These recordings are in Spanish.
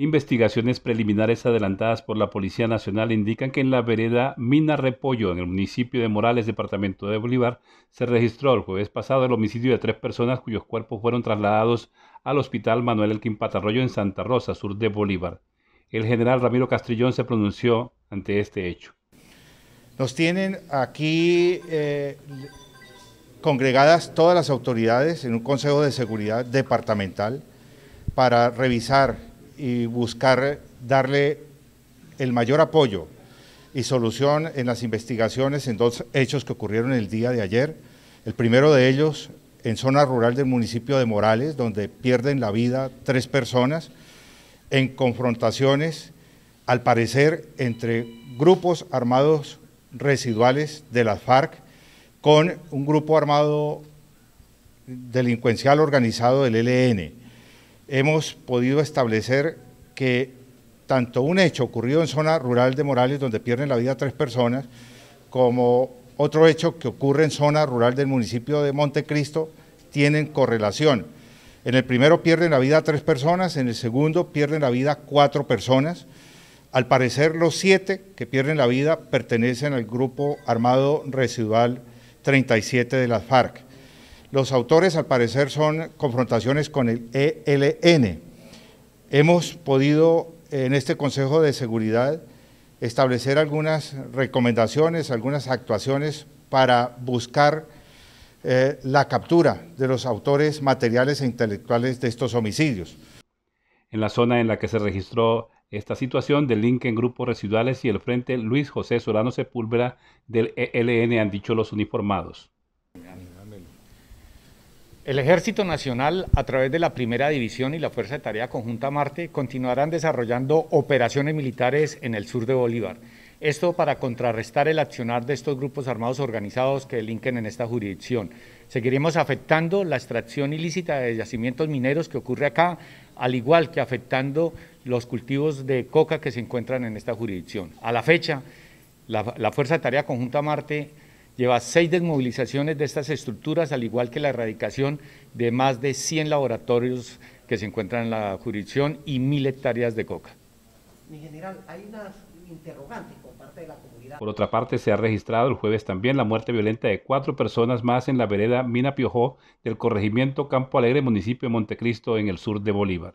Investigaciones preliminares adelantadas por la Policía Nacional indican que en la vereda Mina Repollo, en el municipio de Morales, departamento de Bolívar, se registró el jueves pasado el homicidio de tres personas cuyos cuerpos fueron trasladados al Hospital Manuel Elquim Patarroyo en Santa Rosa, sur de Bolívar. El general Ramiro Castrillón se pronunció ante este hecho. Nos tienen aquí eh, congregadas todas las autoridades en un Consejo de Seguridad departamental para revisar y buscar darle el mayor apoyo y solución en las investigaciones en dos hechos que ocurrieron el día de ayer. El primero de ellos en zona rural del municipio de Morales, donde pierden la vida tres personas en confrontaciones, al parecer, entre grupos armados residuales de las FARC con un grupo armado delincuencial organizado del ELN hemos podido establecer que tanto un hecho ocurrido en zona rural de Morales, donde pierden la vida tres personas, como otro hecho que ocurre en zona rural del municipio de Montecristo, tienen correlación. En el primero pierden la vida tres personas, en el segundo pierden la vida cuatro personas. Al parecer, los siete que pierden la vida pertenecen al grupo armado residual 37 de las FARC. Los autores, al parecer, son confrontaciones con el ELN. Hemos podido, en este Consejo de Seguridad, establecer algunas recomendaciones, algunas actuaciones para buscar eh, la captura de los autores materiales e intelectuales de estos homicidios. En la zona en la que se registró esta situación del en grupos residuales y el Frente Luis José Solano Sepúlveda del ELN, han dicho los uniformados. El Ejército Nacional, a través de la Primera División y la Fuerza de Tarea Conjunta Marte, continuarán desarrollando operaciones militares en el sur de Bolívar. Esto para contrarrestar el accionar de estos grupos armados organizados que delinquen en esta jurisdicción. Seguiremos afectando la extracción ilícita de yacimientos mineros que ocurre acá, al igual que afectando los cultivos de coca que se encuentran en esta jurisdicción. A la fecha, la, Fuerza de Tarea Conjunta Marte lleva seis desmovilizaciones de estas estructuras, al igual que la erradicación de más de 100 laboratorios que se encuentran en la jurisdicción y mil hectáreas de coca. Mi general, hay unas interrogante por parte de la comunidad. Por otra parte, se ha registrado el jueves también la muerte violenta de cuatro personas más en la vereda Mina Piojó del corregimiento Campo Alegre, municipio de Montecristo, en el sur de Bolívar.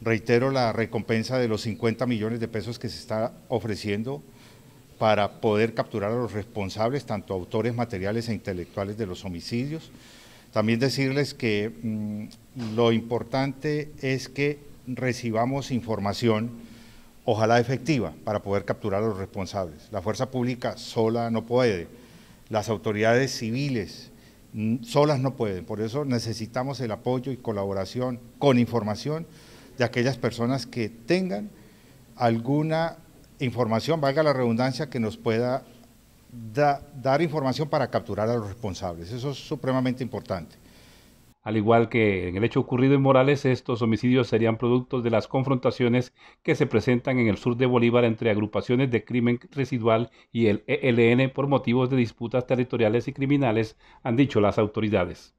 Reitero la recompensa de los 50 millones de pesos que se está ofreciendo para poder capturar a los responsables, tanto autores materiales e intelectuales de los homicidios. También decirles que mm, lo importante es que recibamos información, ojalá efectiva, para poder capturar a los responsables. La fuerza pública sola no puede, las autoridades civiles mm, solas no pueden, por eso necesitamos el apoyo y colaboración con información de aquellas personas que tengan alguna información, valga la redundancia, que nos pueda dar información para capturar a los responsables. Eso es supremamente importante. Al igual que en el hecho ocurrido en Morales, estos homicidios serían productos de las confrontaciones que se presentan en el sur de Bolívar entre agrupaciones de crimen residual y el ELN por motivos de disputas territoriales y criminales, han dicho las autoridades.